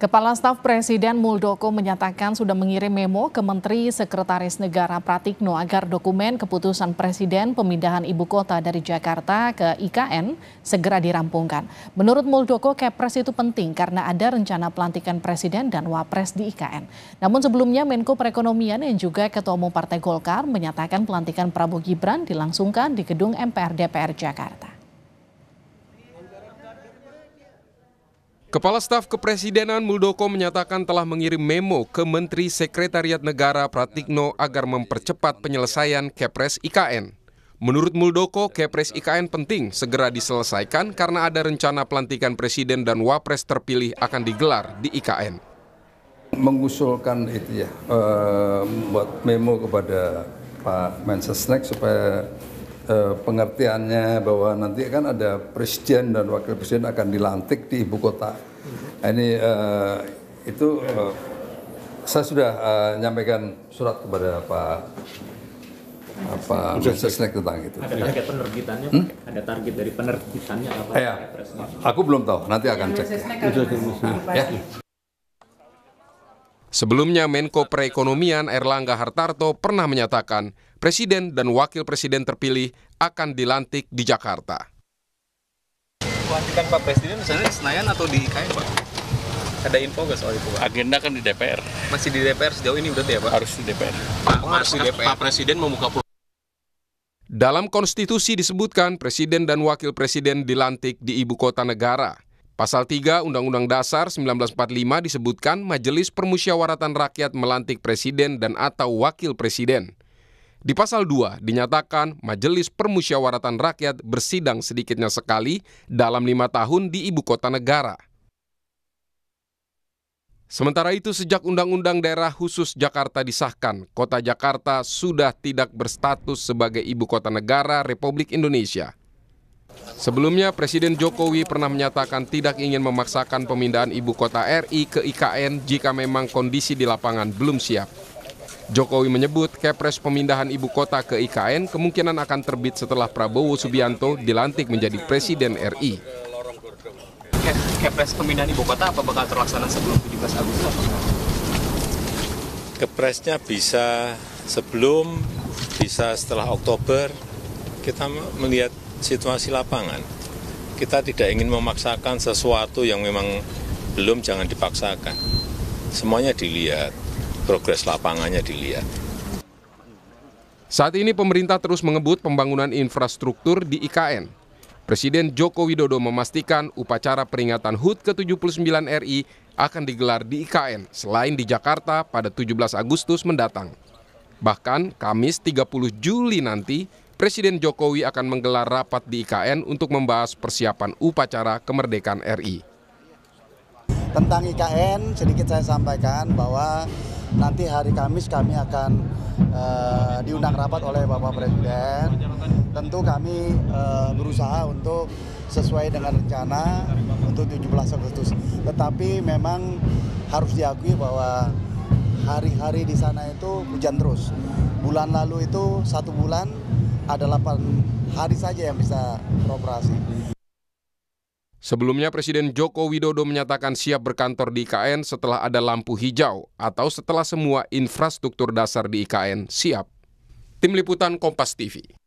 Kepala Staf Presiden Muldoko menyatakan sudah mengirim memo ke Menteri Sekretaris Negara Pratikno agar dokumen keputusan Presiden pemindahan ibu kota dari Jakarta ke IKN segera dirampungkan. Menurut Muldoko, Kepres itu penting karena ada rencana pelantikan Presiden dan Wapres di IKN. Namun sebelumnya Menko Perekonomian yang juga Ketua Umum Partai Golkar menyatakan pelantikan Prabowo Gibran dilangsungkan di gedung MPR DPR Jakarta. Kepala Staf Kepresidenan Muldoko menyatakan telah mengirim memo ke Menteri Sekretariat Negara Pratikno agar mempercepat penyelesaian Kepres IKN. Menurut Muldoko, Kepres IKN penting segera diselesaikan karena ada rencana pelantikan Presiden dan Wapres terpilih akan digelar di IKN. Mengusulkan itu ya, eh, buat memo kepada Pak Mensesnek supaya Eh, pengertiannya bahwa nanti kan ada presiden dan wakil presiden akan dilantik di ibu kota. Nah, ini uh, itu uh, saya sudah nyampaikan surat kepada Pak apa Mensesnek tentang itu. Ada target penerbitannya? Hmm? Ada target dari penerbitannya apa? Ya, aku belum tahu, nanti akan iya, cek. Ya. Sebelumnya Menko Perekonomian Erlangga Hartarto pernah menyatakan presiden dan wakil presiden terpilih akan dilantik di Jakarta. Pelantikan Pak Presiden misalnya di Senayan atau di IKN Pak? Ada info nggak soal itu Pak? Agenda kan di DPR. Masih di DPR sejauh ini berarti ya Pak? Harus di DPR. Pak, oh, harus di DPR. Pak Presiden membuka Dalam konstitusi disebutkan presiden dan wakil presiden dilantik di ibu kota negara. Pasal 3 Undang-Undang Dasar 1945 disebutkan Majelis Permusyawaratan Rakyat melantik presiden dan atau wakil presiden. Di pasal 2 dinyatakan Majelis Permusyawaratan Rakyat bersidang sedikitnya sekali dalam lima tahun di ibu kota negara. Sementara itu, sejak Undang-Undang Daerah Khusus Jakarta disahkan, kota Jakarta sudah tidak berstatus sebagai ibu kota negara Republik Indonesia. Sebelumnya, Presiden Jokowi pernah menyatakan tidak ingin memaksakan pemindahan ibu kota RI ke IKN jika memang kondisi di lapangan belum siap. Jokowi menyebut kepres pemindahan ibu kota ke IKN kemungkinan akan terbit setelah Prabowo Subianto dilantik menjadi Presiden RI. Kepres pemindahan ibu kota apa bakal terlaksana sebelum 17 Agustus? Kepresnya bisa sebelum, bisa setelah Oktober. Kita melihat situasi lapangan. Kita tidak ingin memaksakan sesuatu yang memang belum jangan dipaksakan. Semuanya dilihat, progres lapangannya dilihat. Saat ini pemerintah terus mengebut pembangunan infrastruktur di IKN. Presiden Joko Widodo memastikan upacara peringatan HUT ke-79 RI akan digelar di IKN selain di Jakarta pada 17 Agustus mendatang. Bahkan Kamis 30 Juli nanti Presiden Jokowi akan menggelar rapat di IKN untuk membahas persiapan upacara kemerdekaan RI. Tentang IKN, sedikit saya sampaikan bahwa nanti hari Kamis kami akan uh, diundang rapat oleh Bapak Presiden. Tentu kami uh, berusaha untuk sesuai dengan rencana untuk 17 Agustus. Tetapi memang harus diakui bahwa hari-hari di sana itu hujan terus. Bulan lalu itu satu bulan ada 8 hari saja yang bisa beroperasi. Sebelumnya Presiden Joko Widodo menyatakan siap berkantor di IKN setelah ada lampu hijau atau setelah semua infrastruktur dasar di IKN siap. Tim Liputan Kompas TV